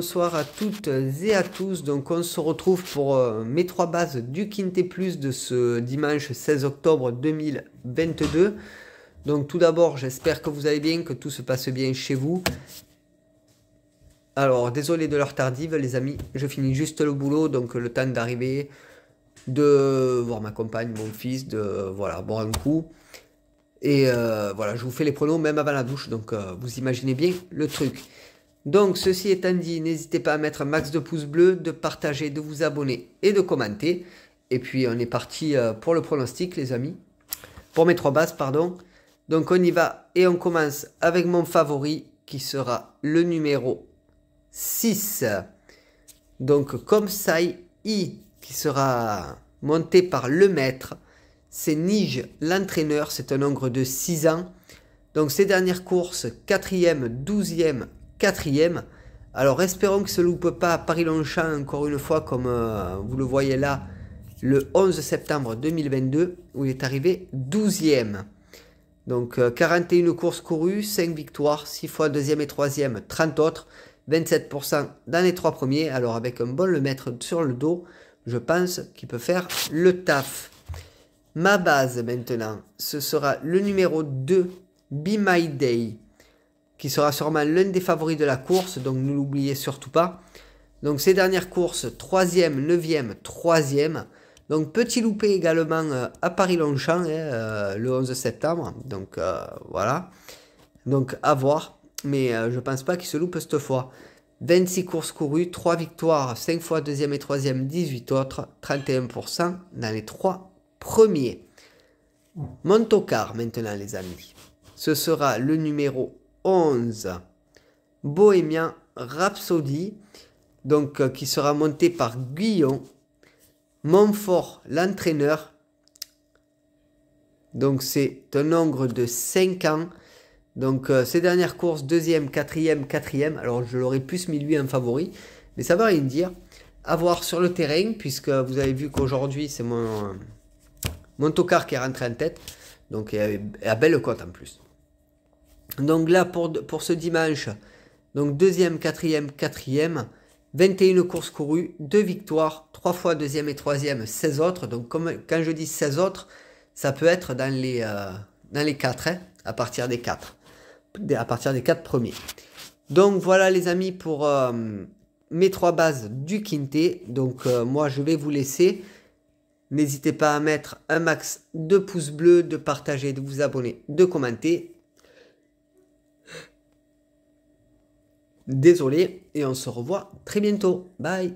Bonsoir à toutes et à tous. Donc on se retrouve pour euh, mes trois bases du Quintet Plus de ce dimanche 16 octobre 2022. Donc tout d'abord, j'espère que vous allez bien, que tout se passe bien chez vous. Alors, désolé de l'heure tardive les amis, je finis juste le boulot donc le temps d'arriver de voir ma compagne, mon fils, de euh, voilà, boire un coup. Et euh, voilà, je vous fais les pronos même avant la douche, donc vous imaginez bien le truc. Donc, ceci étant dit, n'hésitez pas à mettre un max de pouces bleus, de partager, de vous abonner et de commenter. Et puis, on est parti euh, pour le pronostic, les amis. Pour mes trois bases, pardon. Donc, on y va et on commence avec mon favori qui sera le numéro 6. Donc, comme ça, I qui sera monté par le maître. C'est Nige, l'entraîneur. C'est un nombre de 6 ans. Donc, ses dernières courses, 4e, 12e, quatrième. Alors espérons que ce loupe pas Paris-Longchamp encore une fois comme euh, vous le voyez là le 11 septembre 2022 où il est arrivé 12e. Donc 41 euh, courses courues, 5 victoires, 6 fois deuxième et troisième, 30 autres, 27% dans les 3 premiers. Alors avec un bon le mettre sur le dos, je pense qu'il peut faire le taf. Ma base maintenant, ce sera le numéro 2, Be My Day qui sera sûrement l'un des favoris de la course, donc ne l'oubliez surtout pas. Donc ces dernières courses, 3e, 9e, 3e. Donc petit loupé également euh, à Paris-Longchamp hein, euh, le 11 septembre. Donc euh, voilà. Donc à voir. Mais je ne pense pas qu'il se loupe cette fois. 26 courses courues, 3 victoires, 5 fois 2e et 3e, 18 autres, 31% dans les 3 premiers. Montocar maintenant les amis. Ce sera le numéro 11. Bohémien Rhapsody, donc euh, qui sera monté par Guillon, Montfort l'entraîneur. Donc c'est un nombre de 5 ans. Donc euh, ces dernières courses, deuxième, quatrième, quatrième. Alors je l'aurais plus mis lui en favori, mais ça va rien dire. Avoir voir sur le terrain, puisque vous avez vu qu'aujourd'hui c'est mon, tocard qui est rentré en tête. Donc et à belle cote en plus. Donc là, pour, pour ce dimanche, donc deuxième, quatrième, quatrième, 21 courses courues, deux victoires, trois fois deuxième et troisième, 16 autres. Donc comme, quand je dis 16 autres, ça peut être dans les, euh, dans les 4, hein, à partir des 4. À partir des 4 premiers. Donc voilà les amis pour euh, mes 3 bases du Quintet. Donc euh, moi je vais vous laisser. N'hésitez pas à mettre un max de pouces bleus, de partager, de vous abonner, de commenter. Désolé et on se revoit très bientôt. Bye